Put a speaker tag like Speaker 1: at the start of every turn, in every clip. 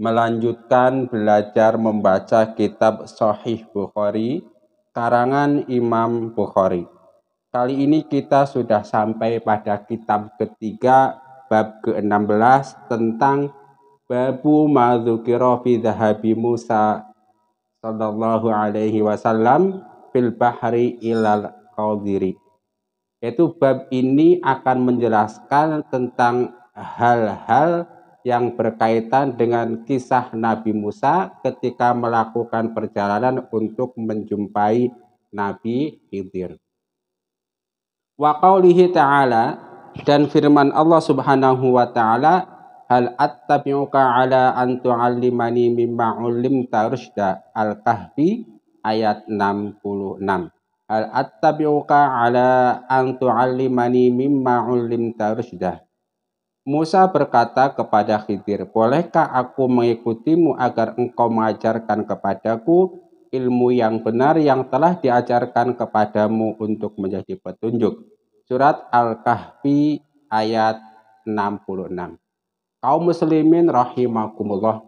Speaker 1: melanjutkan belajar membaca kitab Sahih Bukhari karangan Imam Bukhari. Kali ini kita sudah sampai pada kitab ketiga bab ke-16 tentang babu Madzukira fi Dhahabi Musa sallallahu alaihi wasallam fil bahri ilal qadiri. Yaitu bab ini akan menjelaskan tentang hal-hal yang berkaitan dengan kisah Nabi Musa ketika melakukan perjalanan untuk menjumpai Nabi Khidir. Wa qawlihi ta'ala dan firman Allah Subhanahu wa taala hal attabi'uka ala an tu'allimani mimma 'ullimta rusyda al-kahfi ayat 66 hal attabi'uka ala an tu'allimani mimma 'ullimta rusyda Musa berkata kepada Khidir, "Bolehkah aku mengikutimu agar engkau mengajarkan kepadaku ilmu yang benar yang telah diajarkan kepadamu untuk menjadi petunjuk?" Surat Al-Kahfi ayat 66. Kau muslimin rahimakumullah.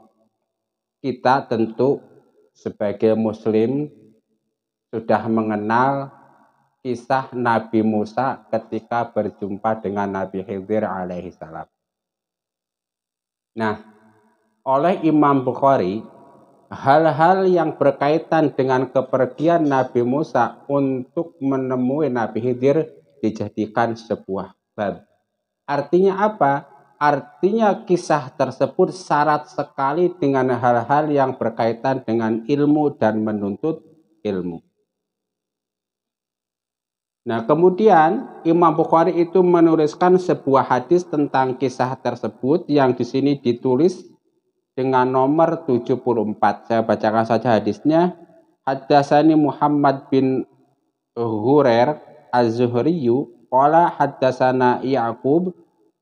Speaker 1: Kita tentu sebagai muslim sudah mengenal kisah Nabi Musa ketika berjumpa dengan Nabi Khidir alaihissalam. Nah, oleh Imam Bukhari, hal-hal yang berkaitan dengan kepergian Nabi Musa untuk menemui Nabi Hidir dijadikan sebuah bab. Artinya apa? Artinya kisah tersebut syarat sekali dengan hal-hal yang berkaitan dengan ilmu dan menuntut ilmu. Nah, kemudian Imam Bukhari itu menuliskan sebuah hadis tentang kisah tersebut yang di sini ditulis dengan nomor 74. Saya bacakan saja hadisnya. Haddasani Muhammad bin Hurer Az-Zuhriyu qala haddasana Ya'qub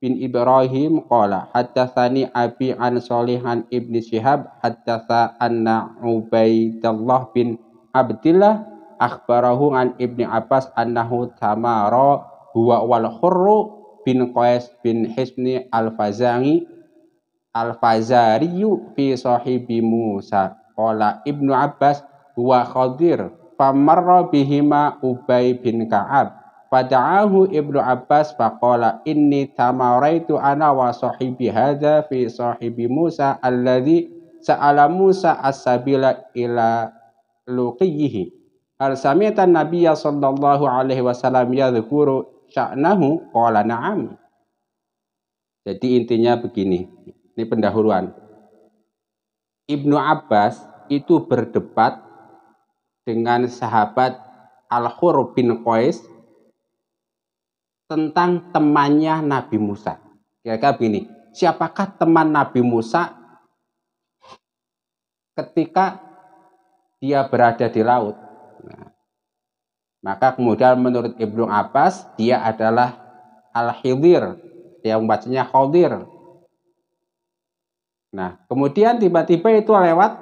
Speaker 1: bin Ibrahim qala haddasani Abi an Solihan ibni Syihab haddasa anna Ubaidallah bin Abdillah akhbarahu an Ibni Abbas annahu tamara huwa wal khurru bin Qais bin Hisni al alfazariyu al-Fazari fi sahibi Musa qala Ibnu Abbas huwa Khadir famarra bihima Ubay bin Ka'ab Fada'ahu Ibnu Abbas faqala inni tamaraitu ana wa sahibi hadha fi sahibi Musa alladhi sa'ala Musa as-sabila ila luqiyihi hal samiatan nabiyya sallallahu alaihi wasallam yadhkuru sya'nahu qala na'am jadi intinya begini ini pendahuluan Ibnu Abbas itu berdebat dengan sahabat Al-Khur bin Qais tentang temannya Nabi Musa. Kira-kira begini, siapakah teman Nabi Musa ketika dia berada di laut? Nah. maka kemudian menurut Ibnu Abbas dia adalah al-hidir, yang membacanya khodir. Nah, kemudian tiba-tiba itu lewat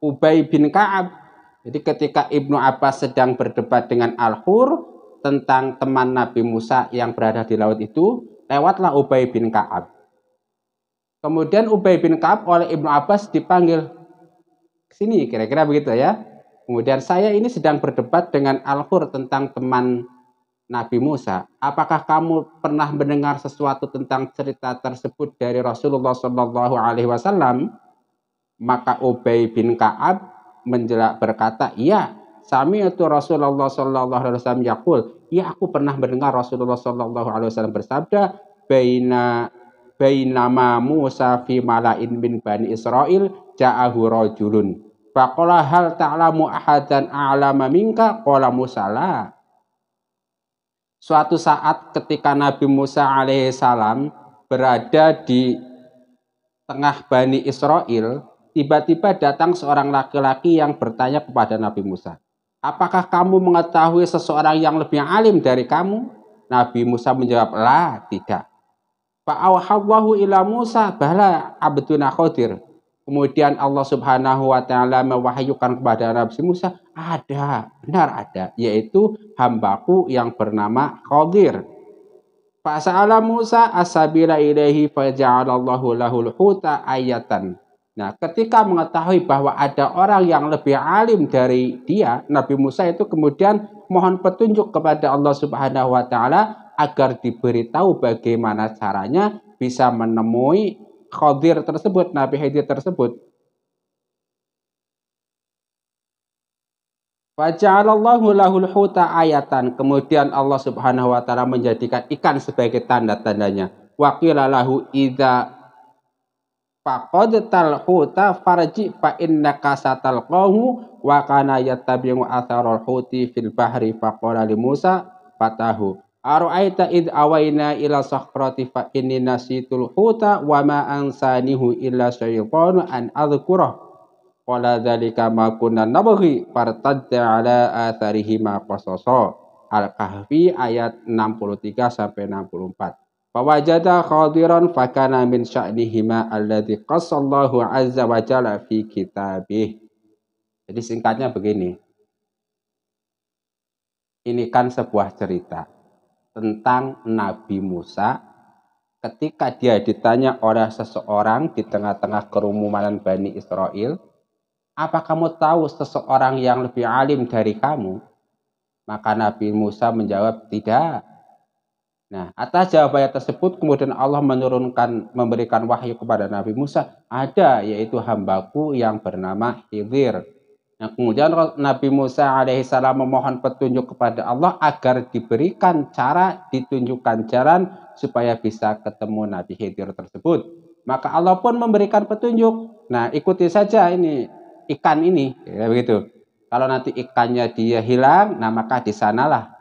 Speaker 1: Ubay bin Ka'ab. Jadi ketika Ibnu Abbas sedang berdebat dengan Al-Hur tentang teman Nabi Musa yang berada di laut itu, lewatlah Ubay bin Ka'ab. Kemudian Ubay bin Ka'ab oleh Ibnu Abbas dipanggil sini kira-kira begitu ya. Kemudian saya ini sedang berdebat dengan Al-Hur tentang teman Nabi Musa. Apakah kamu pernah mendengar sesuatu tentang cerita tersebut dari Rasulullah Shallallahu Alaihi Wasallam? Maka Ubay bin Kaab menjelak berkata, iya. Sami itu Rasulullah Shallallahu Alaihi Wasallam yakul. Iya, aku pernah mendengar Rasulullah Shallallahu Alaihi Wasallam bersabda, baina bainama Musa fi malain bin bani Israel ja'ahu rajulun Faqala hal ta'lamu ahadan a'lama minka? Qala Musa la. Suatu saat ketika Nabi Musa alaihissalam berada di tengah Bani Israel, tiba-tiba datang seorang laki-laki yang bertanya kepada Nabi Musa, Apakah kamu mengetahui seseorang yang lebih alim dari kamu? Nabi Musa menjawab, lah tidak. Fa'awahawahu ila Musa, bahala abduna khadir. Kemudian Allah Subhanahu wa taala mewahyukan kepada Nabi Musa, ada, benar ada, yaitu hambaku yang bernama Qadir. Fasa'ala Musa asabila ilaihi faja'alallahu lahul huta ayatan. Nah, ketika mengetahui bahwa ada orang yang lebih alim dari dia, Nabi Musa itu kemudian mohon petunjuk kepada Allah Subhanahu wa taala agar diberitahu bagaimana caranya bisa menemui Khadir tersebut, Nabi Khadir tersebut. Faja'alallahu lahul huta ayatan. Kemudian Allah subhanahu wa ta'ala menjadikan ikan sebagai tanda-tandanya. Waqila lahu idha faqad talhuta farji fa innaka satalqahu wa kana yattabi'u atharul huti fil bahri faqala li Musa fatahu Aro'aita id awaina ila sahrati fa inni nasitul huta wa ma ansanihu illa syaitanu an adhkura wala dzalika ma kunna nabghi fartadda ala atharihi ma qasasa. Al-Kahfi ayat 63 sampai 64. Fawajada khadiran fakana min sya'nihima alladhi qasallahu azza wa jalla fi kitabih. Jadi singkatnya begini. Ini kan sebuah cerita tentang Nabi Musa ketika dia ditanya oleh seseorang di tengah-tengah kerumunan Bani Israel, apa kamu tahu seseorang yang lebih alim dari kamu? Maka Nabi Musa menjawab, tidak. Nah, atas jawabannya tersebut, kemudian Allah menurunkan, memberikan wahyu kepada Nabi Musa, ada, yaitu hambaku yang bernama Hidir Nah, kemudian Nabi Musa alaihissalam memohon petunjuk kepada Allah agar diberikan cara, ditunjukkan jalan supaya bisa ketemu Nabi Khidir tersebut. Maka Allah pun memberikan petunjuk. Nah, ikuti saja ini ikan ini, ya begitu. Kalau nanti ikannya dia hilang, nah maka di sanalah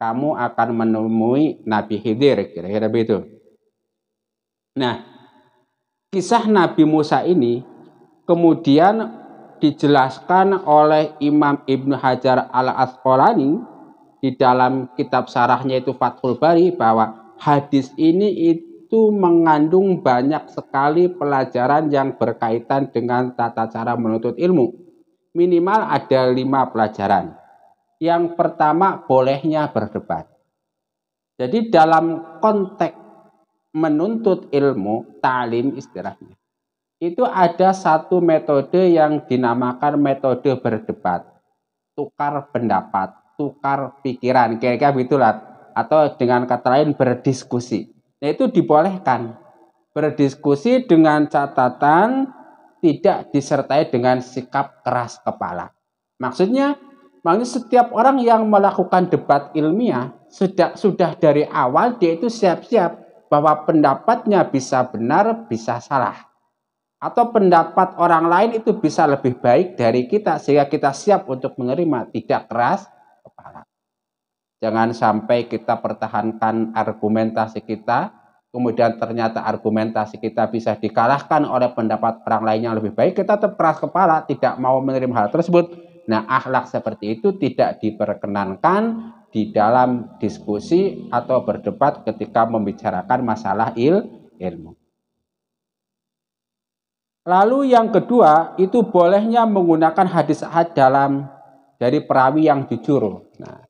Speaker 1: kamu akan menemui Nabi Khidir, kira-kira begitu. Nah, kisah Nabi Musa ini kemudian dijelaskan oleh Imam Ibnu Hajar al Asqalani di dalam kitab sarahnya itu Fathul Bari bahwa hadis ini itu mengandung banyak sekali pelajaran yang berkaitan dengan tata cara menuntut ilmu. Minimal ada lima pelajaran. Yang pertama bolehnya berdebat. Jadi dalam konteks menuntut ilmu, talim istilahnya itu ada satu metode yang dinamakan metode berdebat, tukar pendapat, tukar pikiran, kira-kira begitulah, atau dengan kata lain berdiskusi. Nah itu dibolehkan, berdiskusi dengan catatan tidak disertai dengan sikap keras kepala. Maksudnya, maksudnya setiap orang yang melakukan debat ilmiah sudah sudah dari awal dia itu siap-siap bahwa pendapatnya bisa benar, bisa salah atau pendapat orang lain itu bisa lebih baik dari kita sehingga kita siap untuk menerima tidak keras kepala. Jangan sampai kita pertahankan argumentasi kita, kemudian ternyata argumentasi kita bisa dikalahkan oleh pendapat orang lain yang lebih baik, kita tetap keras kepala, tidak mau menerima hal tersebut. Nah, akhlak seperti itu tidak diperkenankan di dalam diskusi atau berdebat ketika membicarakan masalah il ilmu. Lalu yang kedua itu bolehnya menggunakan hadis ahad dalam dari perawi yang jujur. Nah,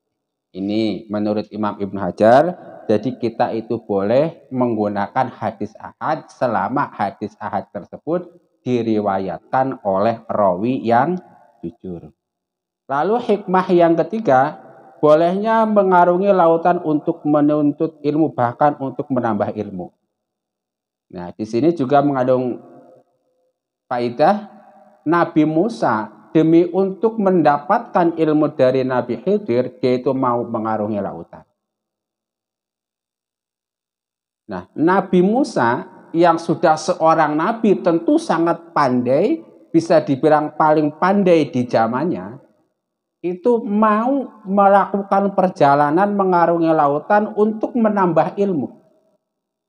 Speaker 1: ini menurut Imam Ibn Hajar, jadi kita itu boleh menggunakan hadis ahad selama hadis ahad tersebut diriwayatkan oleh rawi yang jujur. Lalu hikmah yang ketiga, bolehnya mengarungi lautan untuk menuntut ilmu bahkan untuk menambah ilmu. Nah, di sini juga mengandung Faidah Nabi Musa demi untuk mendapatkan ilmu dari Nabi Khidir, dia itu mau mengarungi lautan. Nah, Nabi Musa yang sudah seorang nabi tentu sangat pandai, bisa dibilang paling pandai di zamannya, itu mau melakukan perjalanan mengarungi lautan untuk menambah ilmu.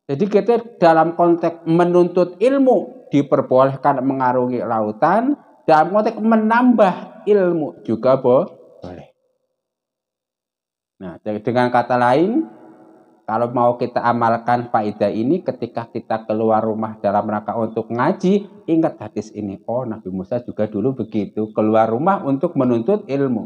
Speaker 1: Jadi kita dalam konteks menuntut ilmu diperbolehkan mengarungi lautan dan konteks menambah ilmu juga boleh. Nah, dengan kata lain, kalau mau kita amalkan faedah ini ketika kita keluar rumah dalam rangka untuk ngaji, ingat hadis ini. Oh, Nabi Musa juga dulu begitu, keluar rumah untuk menuntut ilmu,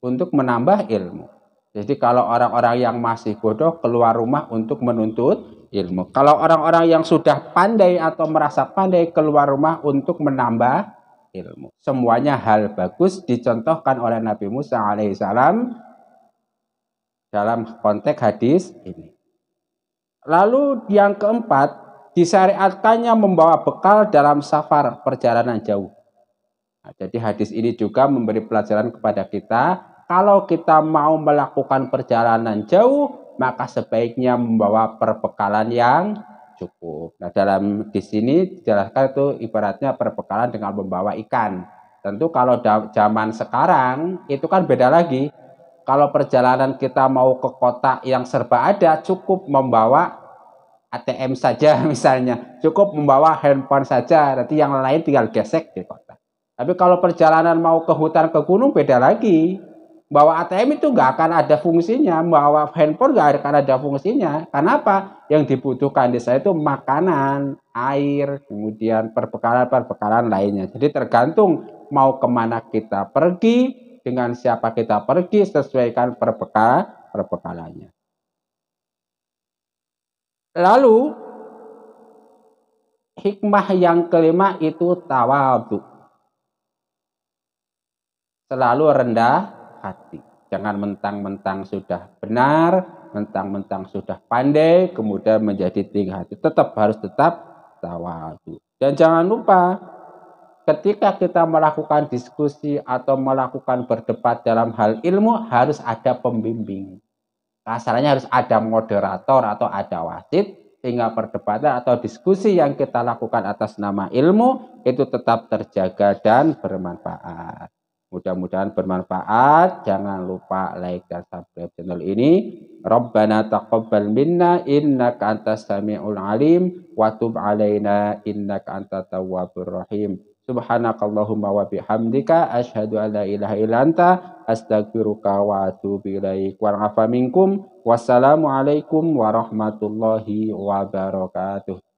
Speaker 1: untuk menambah ilmu. Jadi kalau orang-orang yang masih bodoh keluar rumah untuk menuntut ilmu. Kalau orang-orang yang sudah pandai atau merasa pandai keluar rumah untuk menambah ilmu. Semuanya hal bagus dicontohkan oleh Nabi Musa alaihissalam dalam konteks hadis ini. Lalu yang keempat, disyariatkannya membawa bekal dalam safar perjalanan jauh. Nah, jadi hadis ini juga memberi pelajaran kepada kita kalau kita mau melakukan perjalanan jauh, maka sebaiknya membawa perbekalan yang cukup. Nah, dalam di sini dijelaskan itu ibaratnya perbekalan dengan membawa ikan. Tentu kalau zaman sekarang itu kan beda lagi. Kalau perjalanan kita mau ke kota yang serba ada, cukup membawa ATM saja misalnya, cukup membawa handphone saja, nanti yang lain tinggal gesek di kota. Tapi kalau perjalanan mau ke hutan ke gunung beda lagi bahwa ATM itu nggak akan ada fungsinya, bahwa handphone nggak akan ada fungsinya. Kenapa? Yang dibutuhkan desa itu makanan, air, kemudian perbekalan-perbekalan lainnya. Jadi tergantung mau kemana kita pergi, dengan siapa kita pergi, sesuaikan perbekalan perbekalannya. Lalu hikmah yang kelima itu tawadu. Selalu rendah hati. Jangan mentang-mentang sudah benar, mentang-mentang sudah pandai, kemudian menjadi tinggi hati. Tetap harus tetap tawadu. Dan jangan lupa ketika kita melakukan diskusi atau melakukan berdebat dalam hal ilmu harus ada pembimbing. Kasarnya harus ada moderator atau ada wasit sehingga perdebatan atau diskusi yang kita lakukan atas nama ilmu itu tetap terjaga dan bermanfaat. Mudah-mudahan bermanfaat. Jangan lupa like dan subscribe channel ini. Rabbana taqabbal minna innaka antas samiul alim wa tub alaina innaka antat tawwabur rahim. Subhanakallahumma wa bihamdika asyhadu an la ilaha illa anta astaghfiruka wa atubu ilaik. Wa minkum. Wassalamualaikum warahmatullahi wabarakatuh.